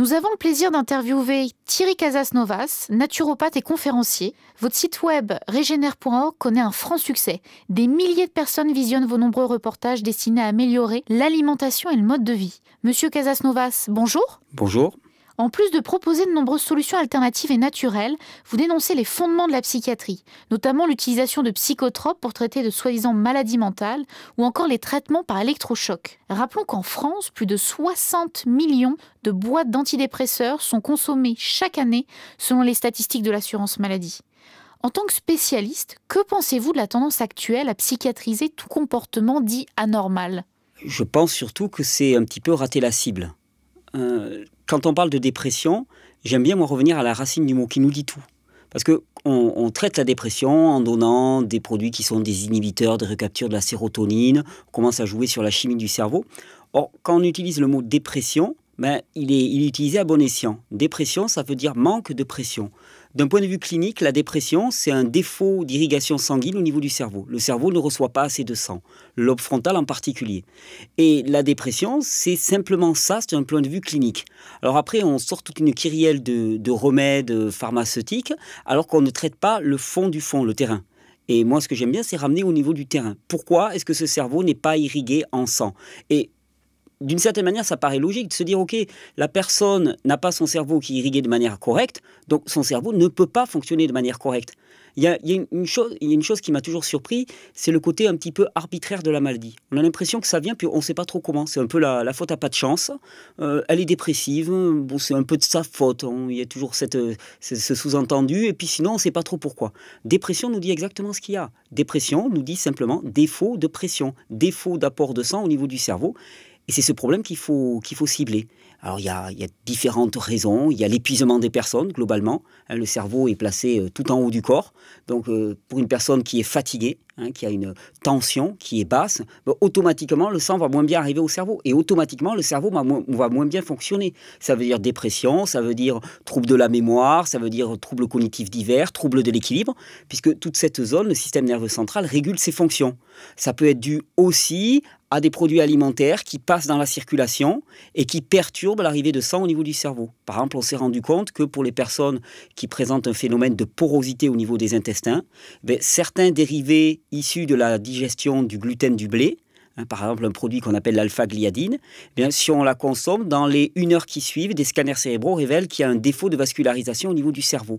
Nous avons le plaisir d'interviewer Thierry Casasnovas, naturopathe et conférencier. Votre site web régénère.org connaît un franc succès. Des milliers de personnes visionnent vos nombreux reportages destinés à améliorer l'alimentation et le mode de vie. Monsieur Casasnovas, bonjour. Bonjour. En plus de proposer de nombreuses solutions alternatives et naturelles, vous dénoncez les fondements de la psychiatrie, notamment l'utilisation de psychotropes pour traiter de soi-disant maladies mentales ou encore les traitements par électrochoc. Rappelons qu'en France, plus de 60 millions de boîtes d'antidépresseurs sont consommées chaque année selon les statistiques de l'assurance maladie. En tant que spécialiste, que pensez-vous de la tendance actuelle à psychiatriser tout comportement dit anormal Je pense surtout que c'est un petit peu rater la cible. Euh, quand on parle de dépression, j'aime bien moi revenir à la racine du mot qui nous dit tout. Parce que on, traite la dépression en donnant des produits qui sont des inhibiteurs de recapture de la sérotonine, on commence à jouer sur la chimie du cerveau. Or, quand on utilise le mot dépression, ben, il est utilisé à bon escient. Dépression, ça veut dire manque de pression. D'un point de vue clinique, la dépression, c'est un défaut d'irrigation sanguine au niveau du cerveau. Le cerveau ne reçoit pas assez de sang, l'lobe frontal en particulier. Et la dépression, c'est simplement ça, c'est un point de vue clinique. Alors après, on sort toute une kyrielle de, remèdes euh, pharmaceutiques, alors qu'on ne traite pas le fond du fond, le terrain. Et moi, ce que j'aime bien, c'est ramener au niveau du terrain. Pourquoi est-ce que ce cerveau n'est pas irrigué en sang Et d'une certaine manière, ça paraît logique de se dire, OK, la personne n'a pas son cerveau qui est irrigué de manière correcte, donc son cerveau ne peut pas fonctionner de manière correcte. Il y a, une, chose, il y une chose qui m'a toujours surpris, c'est le côté un petit peu arbitraire de la maladie. On a l'impression que ça vient, puis on ne sait pas trop comment. C'est un peu la, faute à pas de chance. Euh, elle est dépressive, bon, c'est un peu de sa faute. il y a toujours cette, euh, ce sous-entendu, et puis sinon, on ne sait pas trop pourquoi. Dépression nous dit exactement ce qu'il y a. Dépression nous dit simplement défaut de pression, défaut d'apport de sang au niveau du cerveau. Et c'est ce problème qu'il faut, qu'il faut cibler. Alors, il y, il y, a, différentes raisons. Il y a l'épuisement des personnes, globalement. Hein, le cerveau est placé euh, tout en haut du corps. Donc, euh, pour une personne qui est fatiguée, Hein, qui a une tension qui est basse, bah, automatiquement le sang va moins bien arriver au cerveau et automatiquement le cerveau va moins, bien fonctionner. Ça veut dire dépression, ça veut dire trouble de la mémoire, ça veut dire trouble cognitif divers, trouble de l'équilibre, puisque toute cette zone, le système nerveux central, régule ses fonctions. Ça peut être dû aussi à des produits alimentaires qui passent dans la circulation et qui perturbent l'arrivée de sang au niveau du cerveau. Par exemple, on s'est rendu compte que pour les personnes qui présentent un phénomène de porosité au niveau des intestins, ben, certains dérivés issus de la digestion du gluten du blé, hein, par exemple un produit qu'on appelle l'alpha-gliadine, eh bien, si on la consomme, dans les une heure qui suivent, des scanners cérébraux révèlent qu'il y a un défaut de vascularisation au niveau du cerveau.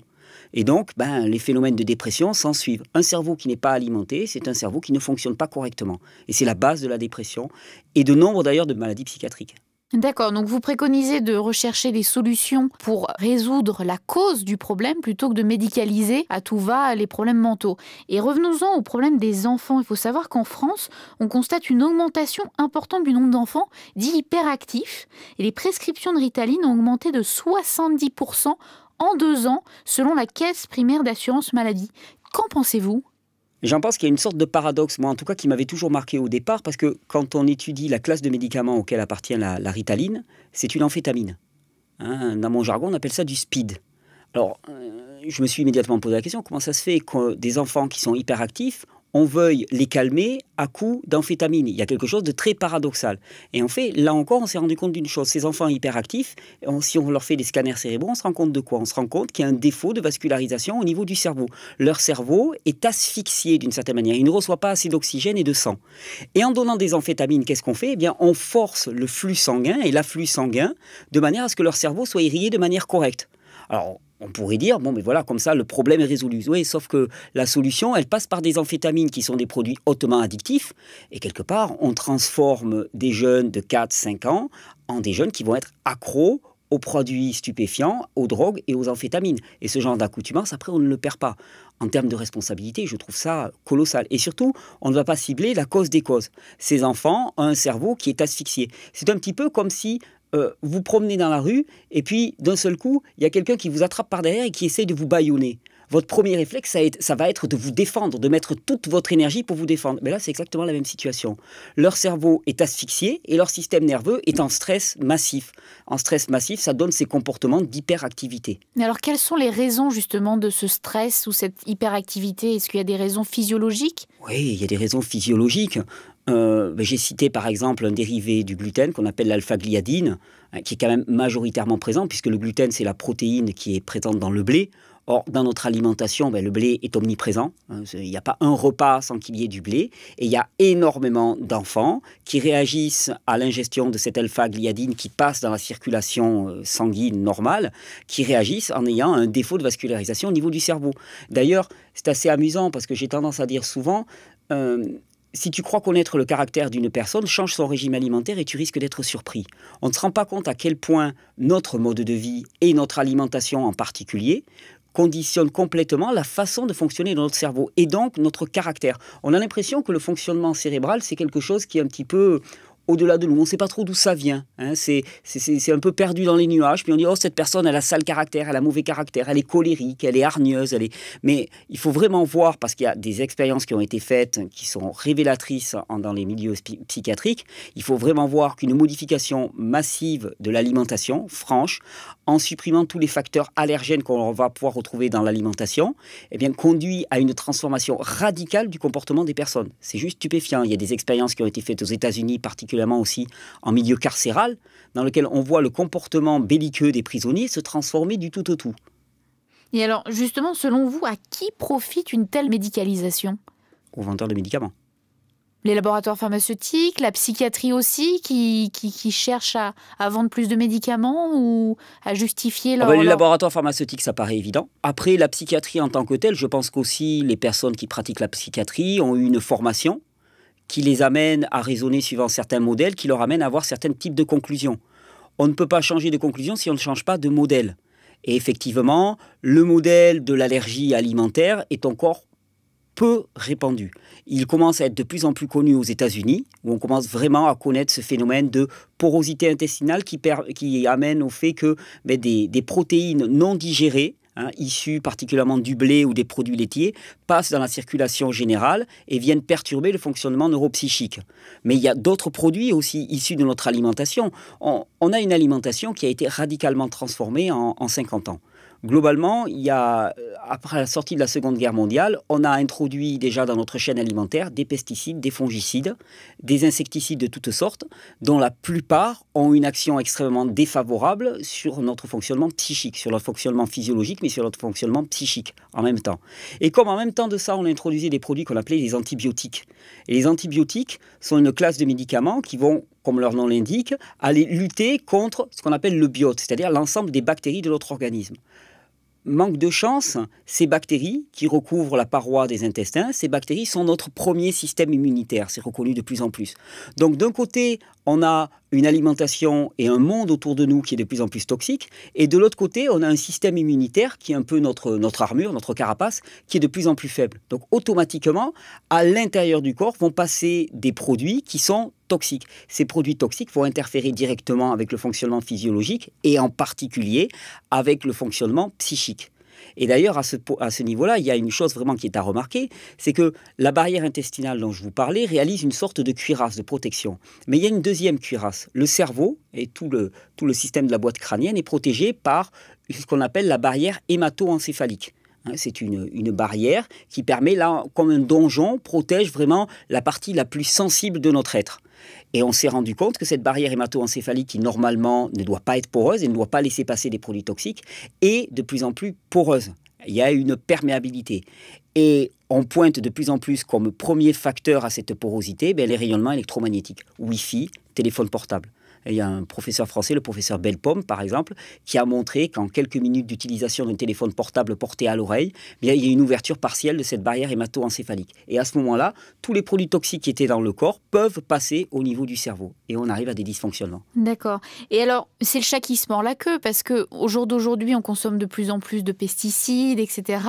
Et donc, ben, les phénomènes de dépression s'en suivent. Un cerveau qui n'est pas alimenté, c'est un cerveau qui ne fonctionne pas correctement. Et c'est la base de la dépression et de nombre d'ailleurs de maladies psychiatriques. D'accord, donc vous préconisez de rechercher des solutions pour résoudre la cause du problème plutôt que de médicaliser à tout va les problèmes mentaux. Et revenons-en au problème des enfants. Il faut savoir qu'en France, on constate une augmentation importante du nombre d'enfants dits hyperactifs et les prescriptions de Ritaline ont augmenté de 70% en deux ans selon la Caisse primaire d'assurance maladie. Qu'en pensez-vous J'en pense qu'il y a une sorte de paradoxe, moi en tout cas, qui m'avait toujours marqué au départ, parce que quand on étudie la classe de médicaments auquel appartient la, ritaline, c'est une amphétamine. Hein, dans mon jargon, on appelle ça du speed. Alors, euh, je me suis immédiatement posé la question, comment ça se fait que des enfants qui sont hyperactifs on veuille les calmer à coup d'amphétamines. Il y a quelque chose de très paradoxal. Et en fait, là encore, on s'est rendu compte d'une chose. Ces enfants hyperactifs, si on leur fait des scanners cérébraux, on se rend compte de quoi On se rend compte qu'il y a un défaut de vascularisation au niveau du cerveau. Leur cerveau est asphyxié d'une certaine manière. Il ne reçoit pas assez d'oxygène et de sang. Et en donnant des amphétamines, qu'est-ce qu'on fait Eh bien, on force le flux sanguin et l'afflux sanguin de manière à ce que leur cerveau soit irrigué de manière correcte. Alors, on pourrait dire, bon, mais voilà, comme ça, le problème est résolu. Oui, sauf que la solution, elle passe par des amphétamines qui sont des produits hautement addictifs. Et quelque part, on transforme des jeunes de 4-5 ans en des jeunes qui vont être accros aux produits stupéfiants, aux drogues et aux amphétamines. Et ce genre d'accoutumance, après, on ne le perd pas. En termes de responsabilité, je trouve ça colossal. Et surtout, on ne va pas cibler la cause des causes. Ces enfants ont un cerveau qui est asphyxié. C'est un petit peu comme si euh, vous promenez dans la rue et puis d'un seul coup, il y a quelqu'un qui vous attrape par derrière et qui essaye de vous baïonner. Votre premier réflexe, ça, ça, va être de vous défendre, de mettre toute votre énergie pour vous défendre. Mais là, c'est exactement la même situation. Leur cerveau est asphyxié et leur système nerveux est en stress massif. En stress massif, ça donne ces comportements d'hyperactivité. Mais alors, quelles sont les raisons justement de ce stress ou cette hyperactivité Est-ce qu'il y a des raisons physiologiques Oui, il y a des raisons physiologiques. Euh, j'ai cité par exemple un dérivé du gluten qu'on appelle l'alpha-gliadine, hein, qui est quand même majoritairement présent, puisque le gluten, c'est la protéine qui est présente dans le blé. Or, dans notre alimentation, ben, le blé est omniprésent. Hein, il n'y a pas un repas sans qu'il y ait du blé. Et il y a énormément d'enfants qui réagissent à l'ingestion de cette alpha-gliadine qui passe dans la circulation euh, sanguine normale, qui réagissent en ayant un défaut de vascularisation au niveau du cerveau. D'ailleurs, c'est assez amusant parce que j'ai tendance à dire souvent... Euh, si tu crois connaître le caractère d'une personne, change son régime alimentaire et tu risques d'être surpris. On ne se rend pas compte à quel point notre mode de vie et notre alimentation en particulier conditionnent complètement la façon de fonctionner de notre cerveau et donc notre caractère. On a l'impression que le fonctionnement cérébral, c'est quelque chose qui est un petit peu au-delà de nous. On ne sait pas trop d'où ça vient. Hein. C'est un peu perdu dans les nuages. Puis on dit, oh, cette personne, elle a sale caractère, elle a mauvais caractère, elle est colérique, elle est hargneuse. Elle Mais il faut vraiment voir, parce qu'il y a des expériences qui ont été faites, qui sont révélatrices dans les milieux psychiatriques, il faut vraiment voir qu'une modification massive de l'alimentation, franche, en supprimant tous les facteurs allergènes qu'on va pouvoir retrouver dans l'alimentation, eh bien, conduit à une transformation radicale du comportement des personnes. C'est juste stupéfiant. Il y a des expériences qui ont été faites aux États-Unis, particulièrement aussi en milieu carcéral, dans lequel on voit le comportement belliqueux des prisonniers se transformer du tout au tout. Et alors, justement, selon vous, à qui profite une telle médicalisation Aux vendeurs de médicaments les laboratoires pharmaceutiques, la psychiatrie aussi, qui, qui, cherche à, vendre plus de médicaments ou à justifier ah leur... Ben, les laboratoires pharmaceutiques, ça paraît évident. Après, la psychiatrie en tant que telle, je pense qu'aussi les personnes qui pratiquent la psychiatrie ont eu une formation qui les amène à raisonner suivant certains modèles, qui leur amène à avoir certains types de conclusions. On ne peut pas changer de conclusion si on ne change pas de modèle. Et effectivement, le modèle de l'allergie alimentaire est encore peu répandu. Il commence à être de plus en plus connu aux États-Unis, où on commence vraiment à connaître ce phénomène de porosité intestinale qui, amène au fait que ben, des, protéines non digérées hein, issues particulièrement du blé ou des produits laitiers, passent dans la circulation générale et viennent perturber le fonctionnement neuropsychique. Mais il y a d'autres produits aussi issus de notre alimentation. On, a une alimentation qui a été radicalement transformée en 50 ans globalement, euh, après la sortie de la Seconde Guerre mondiale, on a introduit déjà dans notre chaîne alimentaire des pesticides, des fongicides, des insecticides de toutes sortes, dont la plupart ont une action extrêmement défavorable sur notre fonctionnement psychique, sur notre fonctionnement physiologique, mais sur notre fonctionnement psychique en même temps. Et comme en même temps de ça, on a introduisait des produits qu'on appelait les antibiotiques. Et les antibiotiques sont une classe de médicaments qui vont comme leur nom l'indique, aller lutter contre ce qu'on appelle le biote, c'est-à-dire l'ensemble des bactéries de notre organisme. Manque de chance, ces bactéries qui recouvrent la paroi des intestins, ces bactéries sont notre premier système immunitaire, c'est reconnu de plus en plus. Donc d'un côté, on a une alimentation et un monde autour de nous qui est de plus en plus toxique, et de l'autre côté, on a un système immunitaire qui est un peu notre, notre armure, notre carapace, qui est de plus en plus faible. Donc automatiquement, à l'intérieur du corps vont passer des produits qui sont toxiques. Ces produits toxiques vont interférer directement avec le fonctionnement physiologique et en particulier avec le fonctionnement psychique. Et d'ailleurs, à ce, à ce niveau-là, il y a une chose vraiment qui est à remarquer, c'est que la barrière intestinale dont je vous parlais réalise une sorte de cuirasse de protection. Mais il y a une deuxième cuirasse. Le cerveau et tout le, tout le système de la boîte crânienne est protégé par ce qu'on appelle la barrière hémato-encéphalique. Hein. C'est une, une, barrière qui permet, là, comme un donjon, protège vraiment la partie la plus sensible de notre être. Et on s'est rendu compte que cette barrière hémato-encéphalique, qui normalement ne doit pas être poreuse et ne doit pas laisser passer des produits toxiques, est de plus en plus poreuse. Il y a une perméabilité. Et on pointe de plus en plus comme premier facteur à cette porosité ben, les rayonnements électromagnétiques, Wi-Fi, téléphone portable il y a un professeur français, le professeur Bellepomme, par exemple, qui a montré qu'en quelques minutes d'utilisation d'un téléphone portable porté à l'oreille, eh bien, il y a une ouverture partielle de cette barrière hémato Et à ce moment-là, tous les produits toxiques qui étaient dans le corps peuvent passer au niveau du cerveau. Et on arrive à des dysfonctionnements. D'accord. Et alors, c'est le chat qui se mord la queue, parce qu'au jour d'aujourd'hui, on consomme de plus en plus de pesticides, etc.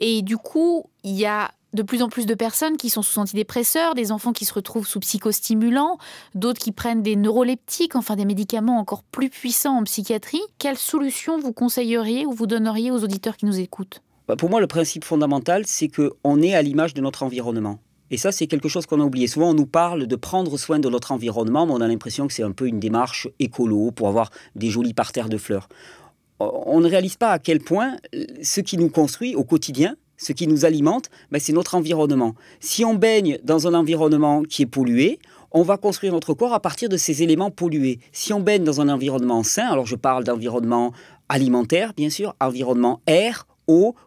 Et du coup, il y a de plus en plus de personnes qui sont sous antidépresseurs, des enfants qui se retrouvent sous psychostimulants, d'autres qui prennent des neuroleptiques, enfin des médicaments encore plus puissants en psychiatrie. Quelle solution vous conseilleriez ou vous donneriez aux auditeurs qui nous écoutent bah, Pour moi, le principe fondamental, c'est qu'on est à l'image de notre environnement. Et ça, c'est quelque chose qu'on a oublié. Souvent, on nous parle de prendre soin de notre environnement, mais on a l'impression que c'est un peu une démarche écolo pour avoir des jolis parterres de fleurs. On ne réalise pas à quel point euh, ce qui nous construit au quotidien, ce qui nous alimente, ben, c'est notre environnement. Si on baigne dans un environnement qui est pollué, on va construire notre corps à partir de ces éléments pollués. Si on baigne dans un environnement sain, alors je parle d'environnement alimentaire, bien sûr, environnement air,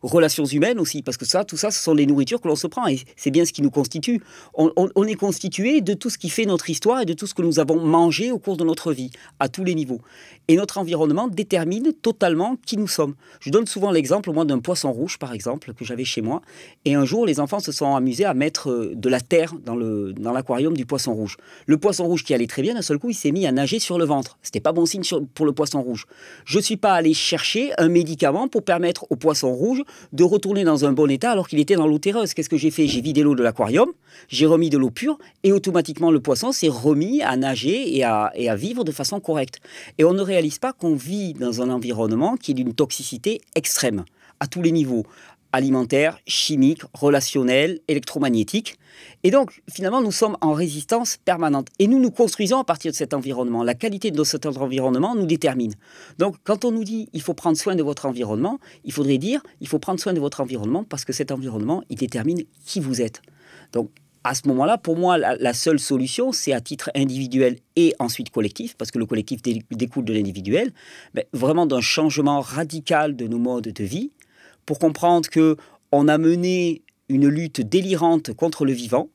relations humaines aussi, parce que ça, tout ça, ce sont les nourritures que l'on se prend, et c'est bien ce qui nous constitue. On, est constitué de tout ce qui fait notre histoire et de tout ce que nous avons mangé au cours de notre vie, à tous les niveaux. Et notre environnement détermine totalement qui nous sommes. Je donne souvent l'exemple, moi, d'un poisson rouge, par exemple, que j'avais chez moi, et un jour, les enfants se sont amusés à mettre euh, de la terre dans l'aquarium dans du poisson rouge. Le poisson rouge qui allait très bien, d'un seul coup, il s'est mis à nager sur le ventre. C'était pas bon signe pour le poisson rouge. Je suis pas allé chercher un médicament pour permettre au poisson rouge, de retourner dans un bon état alors qu'il était dans l'eau terreuse. Qu'est-ce que j'ai fait J'ai vidé l'eau de l'aquarium, j'ai remis de l'eau pure et automatiquement le poisson s'est remis à nager et à, et à vivre de façon correcte. Et on ne réalise pas qu'on vit dans un environnement qui est d'une toxicité extrême à tous les niveaux, alimentaire, chimique, relationnel, électromagnétique. Et donc, finalement, nous sommes en résistance permanente. Et nous nous construisons à partir de cet environnement. La qualité de cet environnement nous détermine. Donc, quand on nous dit il faut prendre soin de votre environnement, il faudrait dire il faut prendre soin de votre environnement parce que cet environnement, il détermine qui vous êtes. Donc, à ce moment-là, pour moi, la, seule solution, c'est à titre individuel et ensuite collectif, parce que le collectif découle de l'individuel, mais vraiment d'un changement radical de nos modes de vie, pour comprendre que on a mené une lutte délirante contre le vivant,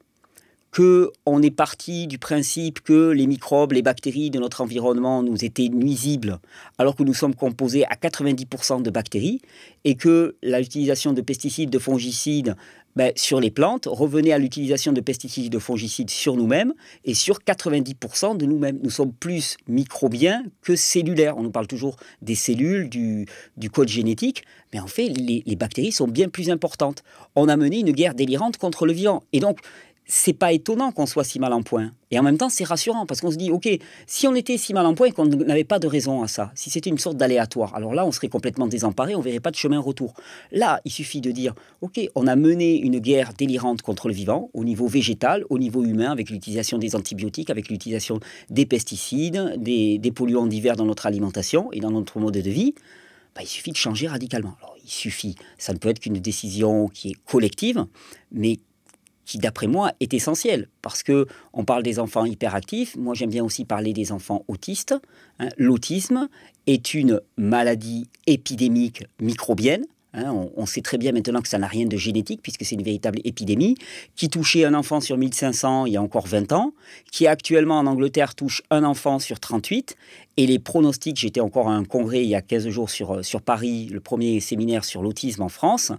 que on est parti du principe que les microbes, les bactéries de notre environnement nous étaient nuisibles, alors que nous sommes composés à 90% de bactéries, et que l'utilisation de pesticides, de fongicides, ben, sur les plantes, revenez à l'utilisation de pesticides de fongicides sur nous-mêmes et sur 90% de nous-mêmes. Nous sommes plus microbiens que cellulaires. On nous parle toujours des cellules, du, code génétique, mais en fait, les, les, bactéries sont bien plus importantes. On a mené une guerre délirante contre le vivant. Et donc, c'est pas étonnant qu'on soit si mal en point. Et en même temps, c'est rassurant parce qu'on se dit, OK, si on était si mal en point qu'on n'avait pas de raison à ça, si c'était une sorte d'aléatoire, alors là, on serait complètement désemparé, on verrait pas de chemin retour. Là, il suffit de dire, OK, on a mené une guerre délirante contre le vivant au niveau végétal, au niveau humain, avec l'utilisation des antibiotiques, avec l'utilisation des pesticides, des, polluants divers dans notre alimentation et dans notre mode de vie. Bah, il suffit de changer radicalement. Alors, il suffit, ça ne peut être qu'une décision qui est collective, mais qui d'après moi est essentiel parce que on parle des enfants hyperactifs. Moi, j'aime bien aussi parler des enfants autistes. Hein. L'autisme est une maladie épidémique microbienne Hein, on, sait très bien maintenant que ça n'a rien de génétique, puisque c'est une véritable épidémie, qui touchait un enfant sur 1500 il y a encore 20 ans, qui actuellement en Angleterre touche un enfant sur 38, et les pronostics, j'étais encore à un congrès il y a 15 jours sur, euh, sur Paris, le premier séminaire sur l'autisme en France,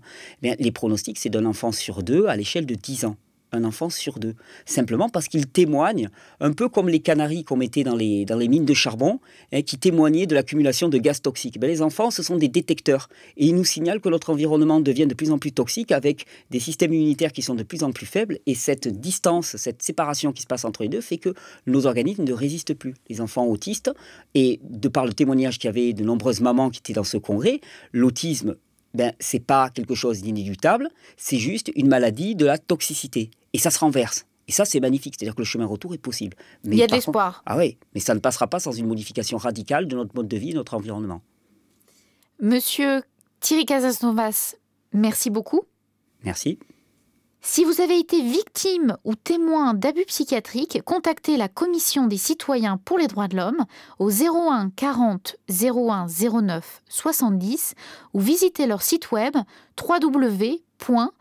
eh les pronostics, c'est d'un enfant sur deux à l'échelle de 10 ans un enfant sur deux, simplement parce qu'il témoignent, un peu comme les canaris qu'on mettait dans les, dans les mines de charbon, et hein, qui témoignaient de l'accumulation de gaz toxique. Ben, les enfants, ce sont des détecteurs, et ils nous signalent que notre environnement devient de plus en plus toxique avec des systèmes immunitaires qui sont de plus en plus faibles, et cette distance, cette séparation qui se passe entre les deux fait que nos organismes ne résistent plus. Les enfants autistes, et de par le témoignage qu'il y avait de nombreuses mamans qui étaient dans ce congrès, l'autisme ben, ce n'est pas quelque chose d'inéluctable, c'est juste une maladie de la toxicité. Et ça se renverse. Et ça, c'est magnifique. C'est-à-dire que le chemin retour est possible. Mais Il y a de l'espoir. Ah oui, mais ça ne passera pas sans une modification radicale de notre mode de vie de notre environnement. Monsieur Thierry Casasnovas, merci beaucoup. Merci. Si vous avez été victime ou témoin d'abus psychiatriques, contactez la Commission des citoyens pour les droits de l'homme au 01 40 01 09 70 ou visitez leur site web www.ccdh.fr.